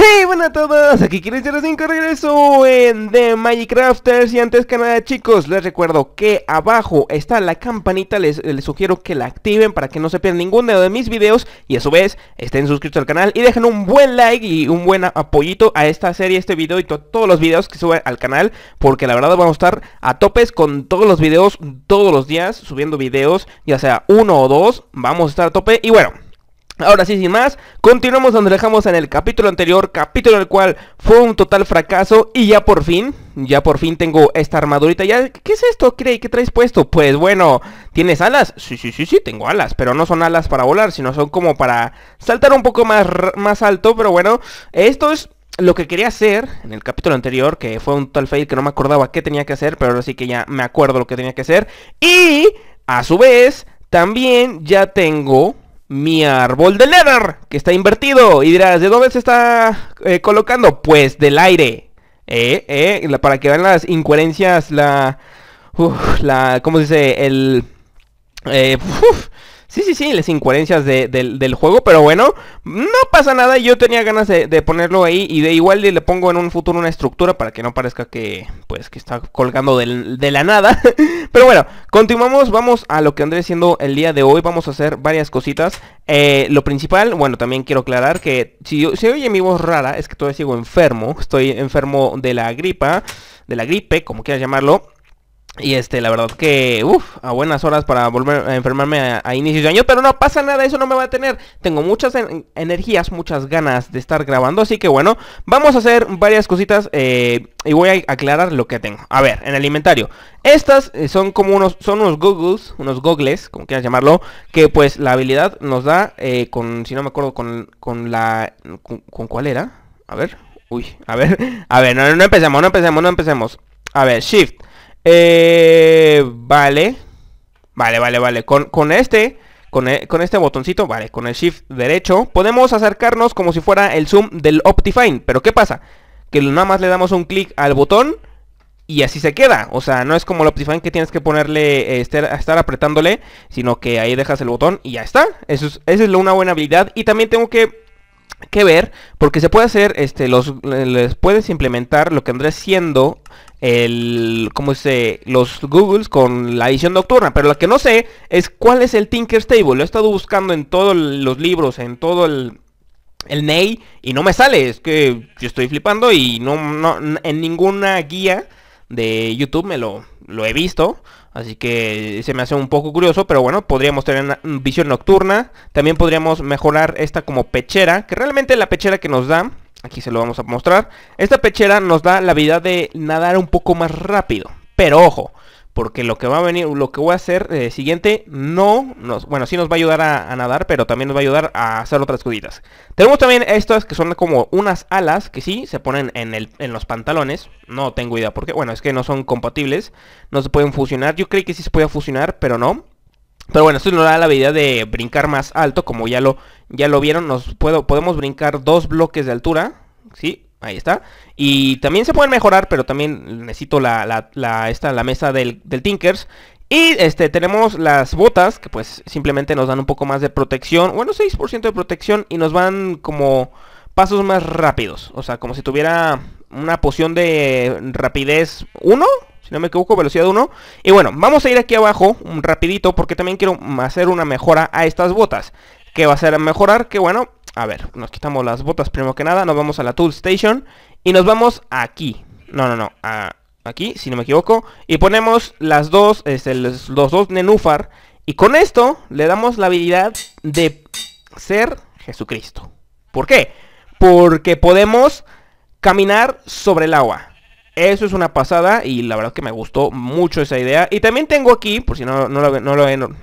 Hey, buenas a todos, aquí Kirin05 regreso en The Minecrafters y antes que nada chicos les recuerdo que abajo está la campanita, les, sugiero que la activen para que no se pierdan ninguno de mis videos y a su vez estén suscritos al canal y dejen un buen like y un buen apoyito a esta serie, este video y todos los videos que suba al canal porque la verdad vamos a estar a topes con todos los videos todos los días subiendo videos ya sea uno o dos, vamos a estar a tope y bueno... Ahora sí, sin más, continuamos donde dejamos en el capítulo anterior, capítulo en el cual fue un total fracaso y ya por fin, ya por fin tengo esta armadurita. Ya, ¿qué es esto, Cray? ¿Qué traes puesto? Pues bueno, ¿tienes alas? Sí, sí, sí, sí, tengo alas, pero no son alas para volar, sino son como para saltar un poco más, más alto, pero bueno, esto es lo que quería hacer en el capítulo anterior, que fue un tal fail que no me acordaba qué tenía que hacer, pero ahora sí que ya me acuerdo lo que tenía que hacer. Y, a su vez, también ya tengo mi árbol de Nether, que está invertido. Y dirás, ¿de dónde se está eh, colocando? Pues del aire. Eh, eh, para que vean las incoherencias, la... Uf, la... ¿Cómo se dice? El... Eh, Sí, sí, sí, las incoherencias del, juego, pero bueno, no pasa nada. Yo tenía ganas de, ponerlo ahí y de igual le pongo en un futuro una estructura para que no parezca que, pues, que está colgando de la nada. pero bueno, continuamos, vamos a lo que andré haciendo el día de hoy. Vamos a hacer varias cositas. Eh, lo principal, bueno, también quiero aclarar que si, yo, oye mi voz rara, es que todavía sigo enfermo. Estoy enfermo de la gripa, de la gripe, como quieras llamarlo. Y este, la verdad que, uff, a buenas horas para volver a enfermarme a, inicios de año, pero no pasa nada, eso no me va a tener. Tengo muchas energías, muchas ganas de estar grabando, así que bueno, vamos a hacer varias cositas eh, y voy a aclarar lo que tengo. A ver, en el inventario. Estas eh, son como unos, son unos googles, unos gogles, como quieras llamarlo, que pues la habilidad nos da eh, con, si no me acuerdo, con, la, con, cuál era. A ver, uy, a ver, a ver, no, no empecemos, no empecemos, no empecemos. A ver, shift. Eh, vale. Vale, vale, vale. Con, con este... Con, e, con, este botoncito, vale, con el shift derecho, podemos acercarnos como si fuera el zoom del Optifine. Pero ¿qué pasa? Que nada más le damos un clic al botón y así se queda. O sea, no es como el Optifine que tienes que ponerle, este, estar, apretándole, sino que ahí dejas el botón y ya está. Eso es, esa es una buena habilidad. Y también tengo que que ver, porque se puede hacer, este, los, les puedes implementar lo que andré siendo el, como dice? Los Googles con la edición nocturna, pero lo que no sé es cuál es el tinker Table. Lo he estado buscando en todos los libros, en todo el, el NEI y no me sale, es que yo estoy flipando y no, en ninguna guía de YouTube me lo, lo he visto. Así que eh, se me hace un poco curioso, pero bueno, podríamos tener una mm, visión nocturna. También podríamos mejorar esta como pechera, que realmente la pechera que nos da, aquí se lo vamos a mostrar, esta pechera nos da la habilidad de nadar un poco más rápido. Pero ojo, porque lo que va a venir, lo que voy a hacer eh, siguiente, no, nos, bueno, sí nos va a ayudar a, nadar, pero también nos va a ayudar a hacer otras escuditas. Tenemos también estas que son como unas alas, que sí, se ponen en, los pantalones, no tengo idea por qué, bueno, es que no son compatibles, no se pueden fusionar, yo creí que sí se podía fusionar, pero no. Pero bueno, esto nos da la habilidad de brincar más alto, como ya lo, vieron, nos podemos brincar dos bloques de altura, ¿sí? Ahí está. Y también se pueden mejorar, pero también necesito la, mesa del, Tinkers. Y este, tenemos las botas, que pues simplemente nos dan un poco más de protección. Bueno, 6% de protección y nos van como pasos más rápidos. O sea, como si tuviera una poción de rapidez 1, si no me equivoco, velocidad 1. Y bueno, vamos a ir aquí abajo, un rapidito, porque también quiero hacer una mejora a estas botas. Que va a ser mejorar? Que bueno, a ver, nos quitamos las botas primero que nada, nos vamos a la Tool Station y nos vamos aquí. No, no, no, aquí, si no me equivoco. Y ponemos las dos, este, los, dos nenúfar. Y con esto le damos la habilidad de ser Jesucristo. ¿Por qué? Porque podemos caminar sobre el agua. Eso es una pasada y la verdad que me gustó mucho esa idea. Y también tengo aquí, por si no, no lo, ven,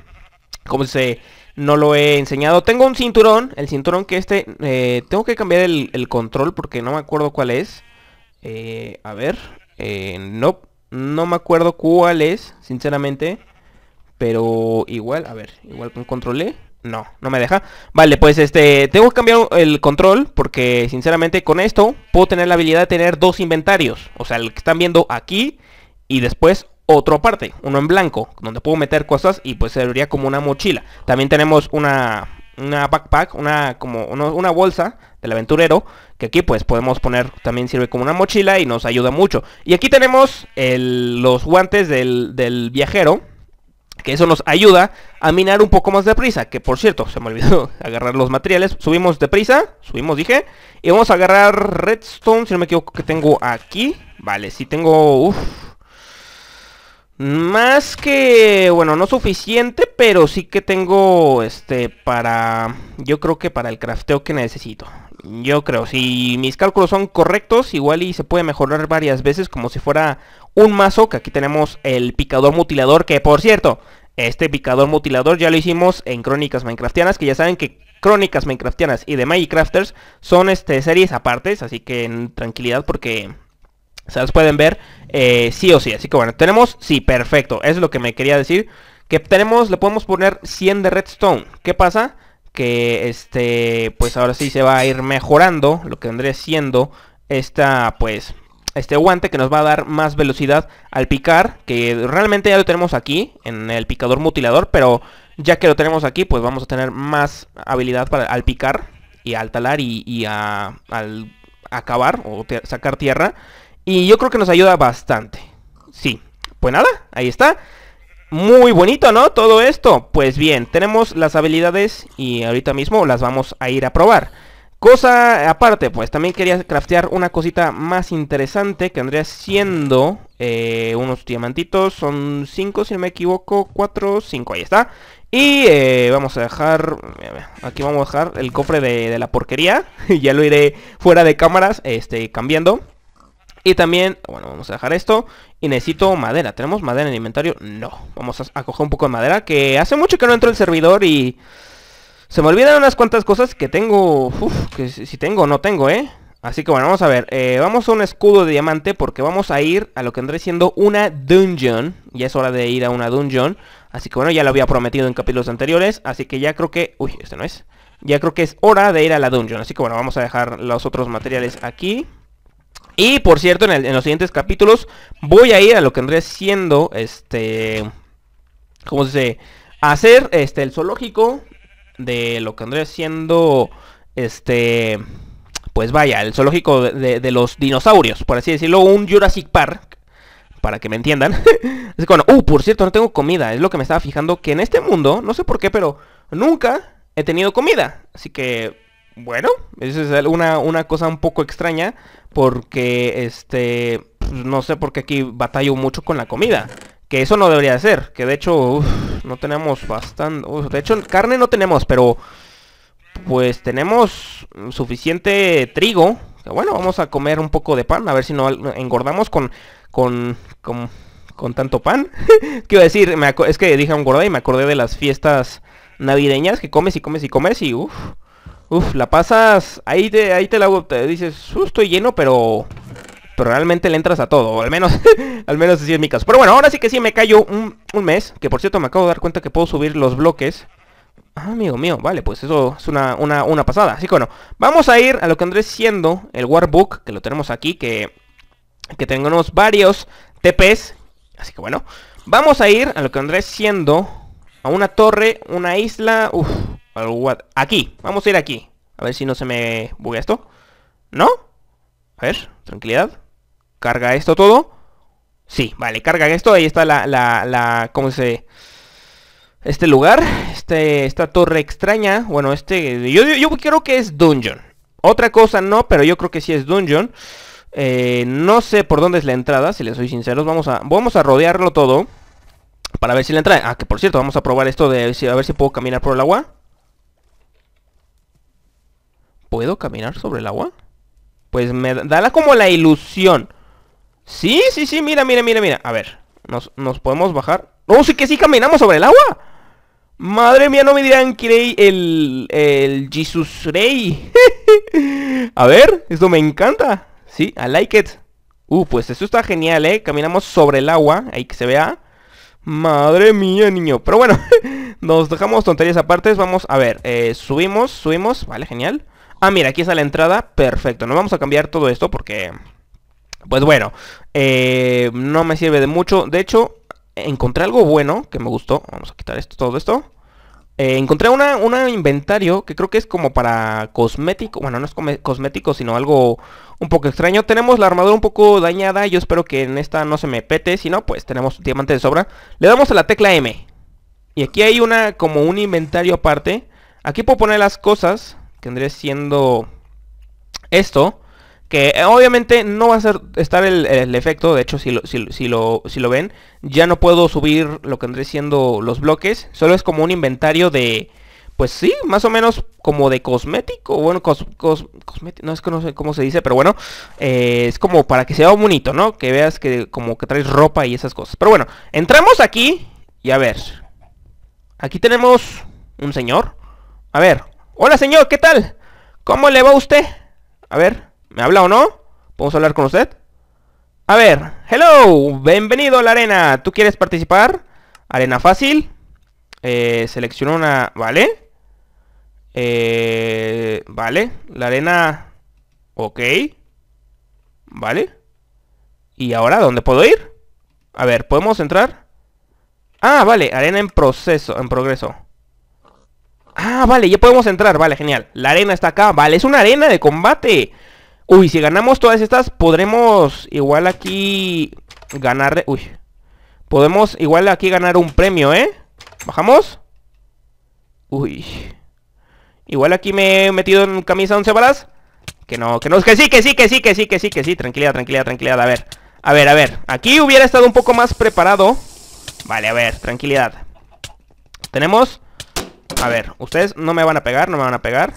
¿Cómo se no lo he enseñado. Tengo un cinturón, el cinturón que este... Eh, tengo que cambiar el, control porque no me acuerdo cuál es. Eh, a ver, eh, no, no me acuerdo cuál es, sinceramente. Pero igual, a ver, igual con control E. No, no me deja. Vale, pues este, tengo que cambiar el control porque sinceramente con esto puedo tener la habilidad de tener dos inventarios. O sea, el que están viendo aquí y después otro parte, uno en blanco, donde puedo meter cosas y pues serviría como una mochila. También tenemos una, una backpack, una, como una bolsa del aventurero, que aquí pues podemos poner, también sirve como una mochila y nos ayuda mucho. Y aquí tenemos los guantes del, viajero, que eso nos ayuda a minar un poco más de deprisa. Que por cierto, se me olvidó agarrar los materiales. Subimos deprisa, subimos dije. Y vamos a agarrar redstone, si no me equivoco, que tengo aquí. Vale, si tengo... Uf, más que, bueno, no suficiente, pero sí que tengo, este, para, yo creo que para el crafteo que necesito. Yo creo, si mis cálculos son correctos, igual y se puede mejorar varias veces como si fuera un mazo, que aquí tenemos el picador mutilador, que por cierto, este picador mutilador ya lo hicimos en Crónicas Minecraftianas, que ya saben que Crónicas Minecraftianas y de Minecrafters son, este, series apartes, así que en tranquilidad porque se los pueden ver eh, sí o sí. Así que bueno, tenemos, sí, perfecto. es lo que me quería decir. Que tenemos, le podemos poner 100 de redstone. ¿Qué pasa? Que este, pues ahora sí se va a ir mejorando lo que vendré siendo esta, pues, este guante que nos va a dar más velocidad al picar. Que realmente ya lo tenemos aquí en el picador mutilador, pero ya que lo tenemos aquí, pues vamos a tener más habilidad para, al picar y al talar y, y a, al acabar o sacar tierra. Y yo creo que nos ayuda bastante. Sí. Pues nada, ahí está. Muy bonito, ¿no? Todo esto. Pues bien, tenemos las habilidades y ahorita mismo las vamos a ir a probar. Cosa aparte, pues también quería craftear una cosita más interesante que andría siendo eh, unos diamantitos. Son 5, si no me equivoco, 4, 5, ahí está. Y eh, vamos a dejar, eh, aquí vamos a dejar el cofre de, la porquería. Y ya lo iré fuera de cámaras, este, cambiando. Y también, bueno, vamos a dejar esto. Y necesito madera. ¿Tenemos madera en el inventario? No. Vamos a, coger un poco de madera. Que hace mucho que no entro el servidor y... Se me olvidan unas cuantas cosas que tengo... Uf, que si tengo o no tengo, ¿eh? Así que bueno, vamos a ver. Eh, vamos a un escudo de diamante porque vamos a ir a lo que andré siendo una dungeon. Ya es hora de ir a una dungeon. Así que bueno, ya lo había prometido en capítulos anteriores. Así que ya creo que... Uy, este no es. Ya creo que es hora de ir a la dungeon. Así que bueno, vamos a dejar los otros materiales aquí. Y por cierto, en, los siguientes capítulos voy a ir a lo que andré siendo, este, ¿cómo se dice? hacer este, el zoológico de lo que andré siendo, este, pues vaya, el zoológico de, los dinosaurios, por así decirlo, un Jurassic Park, para que me entiendan. Es que uh, por cierto, no tengo comida, es lo que me estaba fijando, que en este mundo, no sé por qué, pero nunca he tenido comida. Así que bueno, esa es una, una cosa un poco extraña porque, este, pues, no sé por qué aquí batallo mucho con la comida. Que eso no debería ser, que de hecho no tenemos bastante... de hecho carne no tenemos, pero pues tenemos suficiente trigo. Bueno, vamos a comer un poco de pan, a ver si no engordamos con, con, con, tanto pan. Quiero decir? es que dije engorda y me acordé de las fiestas navideñas que comes y comes y comes y uff. Uf, la pasas... Ahí te, ahí te la te dices, uh, estoy lleno, pero... Pero realmente le entras a todo, al menos, al menos así es mi caso. Pero bueno, ahora sí que sí me callo un, mes, que por cierto me acabo de dar cuenta que puedo subir los bloques. Ah, amigo mío, vale, pues eso es una, pasada. Así que bueno, vamos a ir a lo que andré siendo el Warbook, que lo tenemos aquí, que, que tenemos varios TPs. Así que bueno, vamos a ir a lo que andré siendo a una torre, una isla, Uf. Aquí, vamos a ir aquí. A ver si no se me buguea esto. ¿No? A ver, tranquilidad. Carga esto todo. Sí, vale, carga esto. Ahí está la, la, la ¿cómo se...? Este lugar, este, esta torre extraña. Bueno, este, yo, yo, creo que es dungeon. Otra cosa no, pero yo creo que sí es dungeon. Eh, no sé por dónde es la entrada, si les soy sinceros. Vamos a, vamos a rodearlo todo para ver si la entrada... Ah, que por cierto, vamos a probar esto de a ver si puedo caminar por el agua. ¿Puedo caminar sobre el agua? Pues me da como la ilusión. Sí, sí, sí, mira, mira, mira, mira. A ver, nos, nos podemos bajar. ¡Oh, sí que sí caminamos sobre el agua! Madre mía, no me dirán que el, el Jesus Rey. a ver, esto me encanta. Sí, I like it. Uh, pues esto está genial, ¿eh? Caminamos sobre el agua, ahí que se vea. Madre mía, niño. Pero bueno, nos dejamos tonterías aparte. Vamos a ver, eh, subimos, subimos. Vale, genial. Ah, mira, aquí está la entrada. Perfecto. No vamos a cambiar todo esto porque... Pues bueno, eh, no me sirve de mucho. De hecho, encontré algo bueno que me gustó. Vamos a quitar esto, todo esto. Eh, encontré un inventario que creo que es como para cosmético. Bueno, no es cosmético, sino algo un poco extraño. Tenemos la armadura un poco dañada. Yo espero que en esta no se me pete. Si no, pues tenemos diamante de sobra. Le damos a la tecla M. Y aquí hay una como un inventario aparte. Aquí puedo poner las cosas que siendo esto. Que eh, obviamente no va a ser, estar el, efecto, de hecho si lo, si, lo, ven, ya no puedo subir lo que andré siendo los bloques, solo es como un inventario de, pues sí, más o menos como de cosmético. Bueno, cosmético, no es que no sé cómo se dice, pero bueno, eh, es como para que sea bonito, ¿no? Que veas que como que traes ropa y esas cosas. Pero bueno, entramos aquí y a ver. Aquí tenemos un señor. A ver, Hola señor, ¿qué tal? ¿Cómo le va a usted? A ver, ¿me habla o no? ¿Podemos hablar con usted? A ver, hello, bienvenido a la arena. ¿Tú quieres participar? Arena fácil. Eh, selecciono una... ¿Vale? Eh, vale, la arena... Ok. ¿Vale? ¿Y ahora dónde puedo ir? A ver, ¿podemos entrar? Ah, vale, arena en proceso, en progreso. Ah, vale, ya podemos entrar, vale, genial La arena está acá, vale, es una arena de combate Uy, si ganamos todas estas Podremos igual aquí Ganar, uy Podemos igual aquí ganar un premio, ¿eh? ¿Bajamos? Uy Igual aquí me he metido en camisa 11 balas Que no, que no, que sí, que sí, que sí, que sí, que sí, que sí Tranquilidad, tranquilidad, tranquilidad, a ver A ver, a ver, aquí hubiera estado un poco más preparado Vale, a ver, tranquilidad Tenemos a ver, ustedes no me van a pegar, no me van a pegar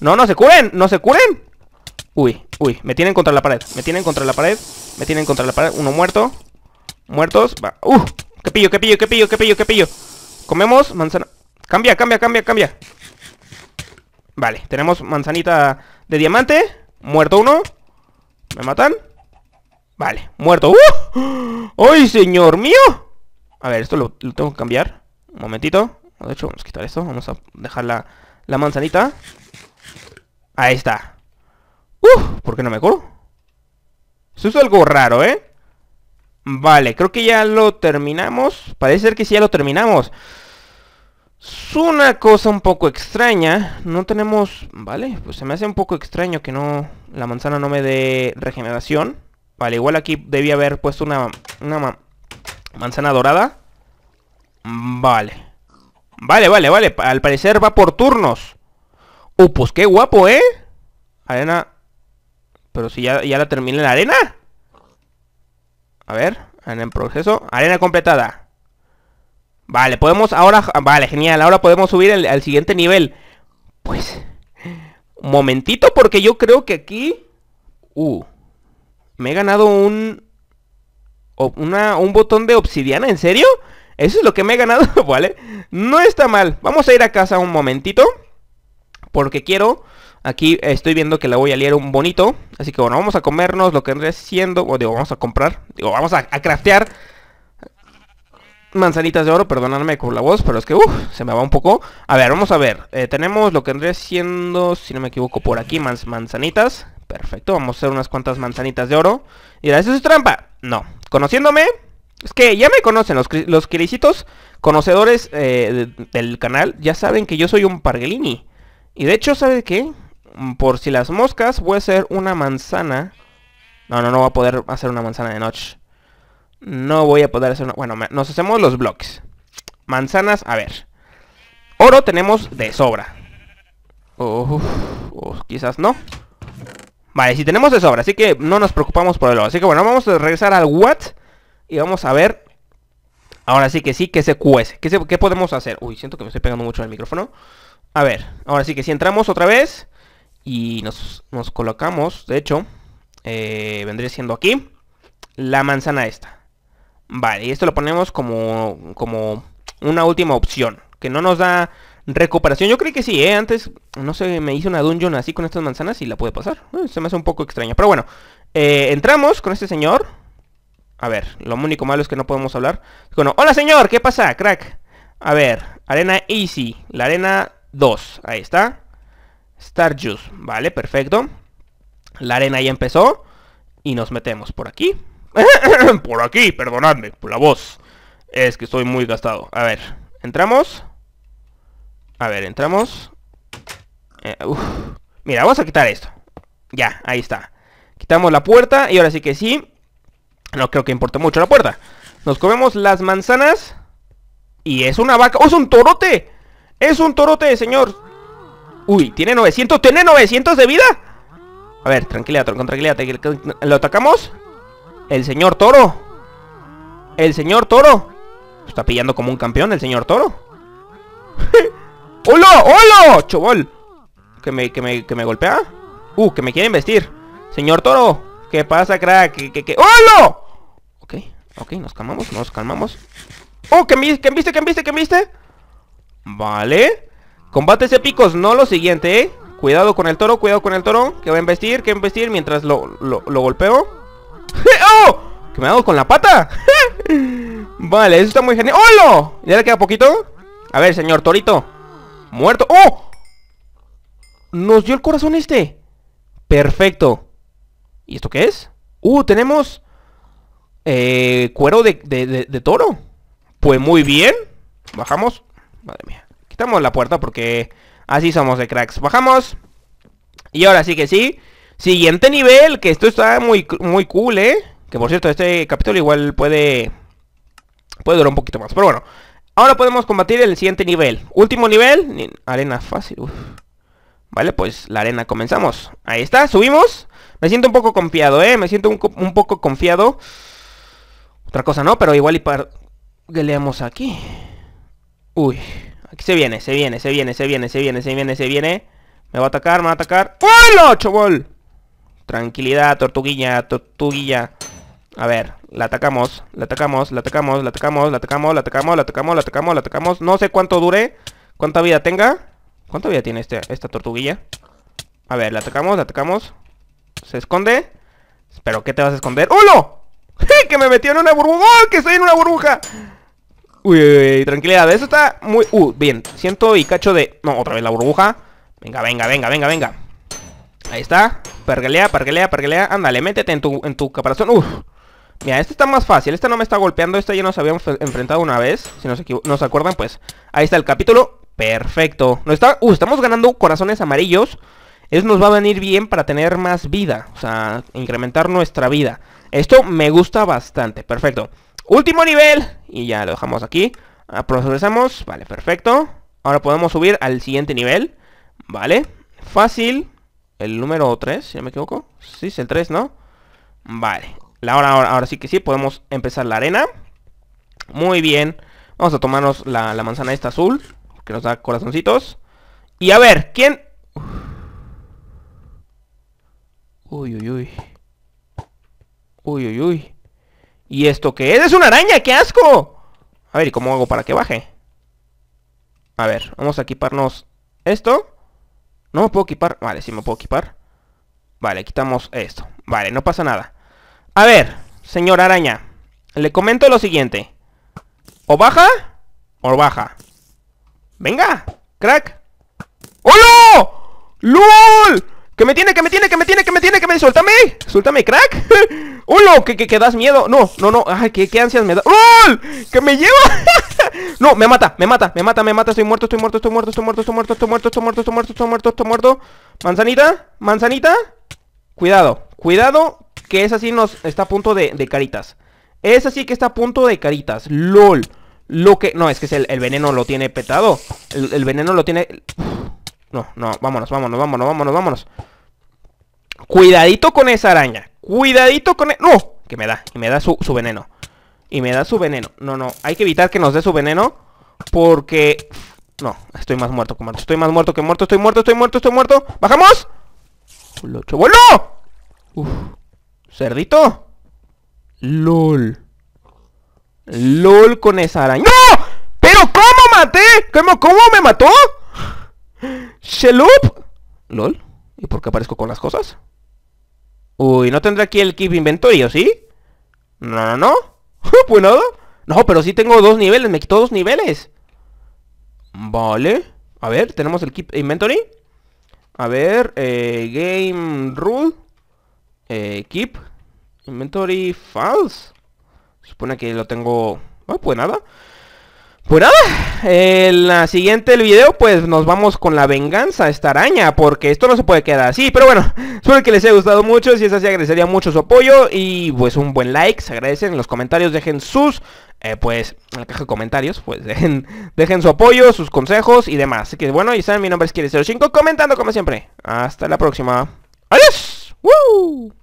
No, no se curen, no se curen Uy, uy, me tienen contra la pared Me tienen contra la pared Me tienen contra la pared, uno muerto Muertos, va, uh, que pillo, que pillo, que pillo, que pillo, que pillo Comemos manzana Cambia, cambia, cambia, cambia Vale, tenemos manzanita de diamante Muerto uno ¿Me matan? Vale, muerto ¡Uh! ¡Ay, señor mío! A ver, esto lo, lo tengo que cambiar Un momentito de hecho, vamos a quitar esto. Vamos a dejar la, manzanita. Ahí está. ¡Uf! ¿Por qué no me curo? Eso es algo raro, ¿eh? Vale, creo que ya lo terminamos. Parece ser que sí ya lo terminamos. Es una cosa un poco extraña. No tenemos... Vale, pues se me hace un poco extraño que no... La manzana no me dé regeneración. Vale, igual aquí debía haber puesto una, manzana dorada. Vale. Vale, vale, vale. Al parecer va por turnos. Uh, pues qué guapo, ¿eh? Arena. Pero si ya, la terminé la arena. A ver, arena en proceso. Arena completada. Vale, podemos ahora... Vale, genial. Ahora podemos subir al siguiente nivel. Pues... Un momentito, porque yo creo que aquí... Uh. Me he ganado un... Una, un botón de obsidiana, ¿En serio? Eso es lo que me he ganado, ¿vale? No está mal. Vamos a ir a casa un momentito. Porque quiero... Aquí estoy viendo que la voy a liar un bonito. Así que bueno, vamos a comernos lo que andré siendo. O digo, vamos a comprar. Digo, vamos a, craftear. Manzanitas de oro, perdonadme con la voz, pero es que uff, se me va un poco. A ver, vamos a ver. Eh, tenemos lo que andré siendo, si no me equivoco, por aquí, manzanitas. Perfecto, vamos a hacer unas cuantas manzanitas de oro. Y ¿eso es trampa? No. Conociéndome, es que ya me conocen, los, los conocedores eh, del canal ya saben que yo soy un parguelini. Y de hecho, ¿sabe qué? Mm, por si las moscas, voy a hacer una manzana. No, no, no voy a poder hacer una manzana de noche. No voy a poder hacer una... Bueno, nos hacemos los bloques. Manzanas, a ver. Oro tenemos de sobra. quizás no. Vale, si tenemos de sobra, así que no nos preocupamos por el oro. Así que bueno, vamos a regresar al what y vamos a ver. Ahora sí que sí, que se cuece. ¿Qué, ¿Qué podemos hacer? Uy, siento que me estoy pegando mucho al micrófono. A ver, ahora sí que si entramos otra vez y nos, colocamos, de hecho, eh, vendría siendo aquí la manzana esta. Vale, y esto lo ponemos como, como una última opción, que no nos da recuperación. Yo creo que sí, ¿eh? Antes, no sé, me hice una dungeon así con estas manzanas y la pude pasar. Eh, se me hace un poco extraña, pero bueno. Eh, entramos con este señor. A ver, lo único malo es que no podemos hablar. Bueno, hola señor, ¿qué pasa, crack? A ver, arena easy, la arena 2, ahí está. Star Juice, vale, perfecto. La arena ya empezó. Y nos metemos por aquí. por aquí, perdonadme, por la voz. Es que estoy muy gastado. A ver, entramos. A ver, entramos. Eh, Mira, vamos a quitar esto. Ya, ahí está. Quitamos la puerta y ahora sí que sí. No creo que importe mucho la puerta. Nos comemos las manzanas. Y es una vaca. ¡Oh, es un torote! ¡Es un torote, señor! Uy, tiene 900. ¡Tiene 900 de vida! A ver, tranquilidad, tranquila ¿Lo atacamos? El señor toro. El señor toro. Está pillando como un campeón el señor toro. hola hola Chobol. Que me, que me, que me golpea. Uh, que me quiere investir. Señor toro. ¿Qué pasa, crack? ¿Qué, qué, qué? Ok, ok, nos calmamos, nos calmamos ¡Oh, que viste, que viste, que viste, que viste! Vale Combates épicos, no lo siguiente, ¿eh? Cuidado con el toro, cuidado con el toro Que va a investir, que va a investir mientras lo, lo, golpeo ¡Eh, ¡Oh! Que me ha con la pata Vale, eso está muy genial ¡Hola! ¿Ya le queda poquito? A ver, señor Torito Muerto ¡Oh! Nos dio el corazón este Perfecto ¿Y esto qué es? Uh, tenemos eh, cuero de, toro. Pues muy bien. Bajamos. Madre mía. Quitamos la puerta porque así somos de cracks. Bajamos. Y ahora sí que sí. Siguiente nivel, que esto está muy, muy cool, ¿eh? Que por cierto, este capítulo igual puede... Puede durar un poquito más. Pero bueno. Ahora podemos combatir el siguiente nivel. Último nivel. Arena fácil. Vale, pues la arena comenzamos. Ahí está, subimos. Me siento un poco confiado, ¿eh? Me siento un, un poco confiado. Otra cosa no, pero igual y para... leamos aquí. Uy. Aquí se viene, se viene, se viene, se viene, se viene, se viene, se viene. Me va a atacar, me va a atacar. ¡Hola, chaval! Tranquilidad, tortuguilla, tortuguilla. A ver, la atacamos, la atacamos, la atacamos, la atacamos, la atacamos, la atacamos, la atacamos, la atacamos, la atacamos. No sé cuánto dure, cuánta vida tenga. ¿Cuánta vida tiene este, esta tortuguilla? A ver, la atacamos, la atacamos. Se esconde. Pero, ¿qué te vas a esconder? ¡Hola! que me metió en una burbuja. que estoy en una burbuja! Uy, tranquilidad. Eso está muy... Uh, bien. siento y cacho de... No, otra vez la burbuja. Venga, venga, venga, venga, venga. Ahí está. Pergelea, pergelea, pergelea. Ándale, métete en tu, en tu caparazón. Uf. Mira, este está más fácil. Este no me está golpeando. Este ya nos habíamos enfrentado una vez. Si nos, nos acuerdan, pues... Ahí está el capítulo. Perfecto. está... Uh, estamos ganando corazones amarillos. Eso nos va a venir bien para tener más vida. O sea, incrementar nuestra vida. Esto me gusta bastante. Perfecto. Último nivel. Y ya lo dejamos aquí. Ah, Procesamos. Vale, perfecto. Ahora podemos subir al siguiente nivel. Vale. Fácil. El número 3, si no me equivoco. Sí, es el 3, ¿no? Vale. Ahora, ahora, ahora sí que sí. Podemos empezar la arena. Muy bien. Vamos a tomarnos la, manzana esta azul. Que nos da corazoncitos. Y a ver, ¿quién...? Uy, uy, uy. Uy, uy, uy. ¿Y esto qué es? ¡Es una araña! ¡Qué asco! A ver, ¿y cómo hago para que baje? A ver, vamos a equiparnos esto. No me puedo equipar. Vale, sí me puedo equipar. Vale, quitamos esto. Vale, no pasa nada. A ver, señor araña. Le comento lo siguiente. O baja, o baja. Venga, crack. ¡Hola! ¡LOL! Que me tiene, que me tiene, que me tiene, que me tiene, que me... ¡Suéltame! ¡Suéltame, crack! ¡Uno! Que, que, que das miedo No, no, no Ay, qué ansias me da ¡Uol! ¡Que me lleva! no, me mata, me mata, me mata, me mata Estoy muerto, estoy muerto, estoy muerto, estoy muerto, estoy muerto, estoy muerto, estoy muerto, estoy muerto, estoy muerto, estoy muerto Manzanita, manzanita Cuidado, cuidado Que es así nos está a punto de, caritas Es así que está a punto de caritas ¡Lol! Lo que... No, es que es el, veneno lo tiene petado el, veneno lo tiene... No, no, vámonos, vámonos, vámonos, vámonos, vámonos. Cuidadito con esa araña. Cuidadito con... El... ¡No! Que me da, y me da su, veneno. Y me da su veneno. No, no, hay que evitar que nos dé su veneno. Porque... No, estoy más muerto que muerto. Estoy más muerto que muerto. Estoy muerto, estoy muerto, estoy muerto. ¡Bajamos! ¡Locho! ¡Vuelo! ¡Uf! ¿Cerdito? ¡Lol! ¡Lol con esa araña! ¡No! ¿Pero cómo maté? ¿Cómo, cómo me mató? ¡Shelup! LOL. ¿Y por qué aparezco con las cosas? Uy, ¿no tendré aquí el Keep Inventory o sí? No, no, no. pues nada. No, pero sí tengo dos niveles. Me quitó dos niveles. Vale. A ver, tenemos el Keep Inventory. A ver, eh, Game Rule. Eh, keep. Inventory False. Supone que lo tengo... Ah, pues nada. Pues nada, en la siguiente el video pues nos vamos con la venganza esta araña porque esto no se puede quedar así, pero bueno, espero que les haya gustado mucho, si es así agradecería mucho su apoyo y pues un buen like, se agradecen, en los comentarios dejen sus, eh, pues en la caja de comentarios, pues dejen, dejen su apoyo, sus consejos y demás, así que bueno, y saben, mi nombre es Kiri05 comentando como siempre, hasta la próxima, adiós, wow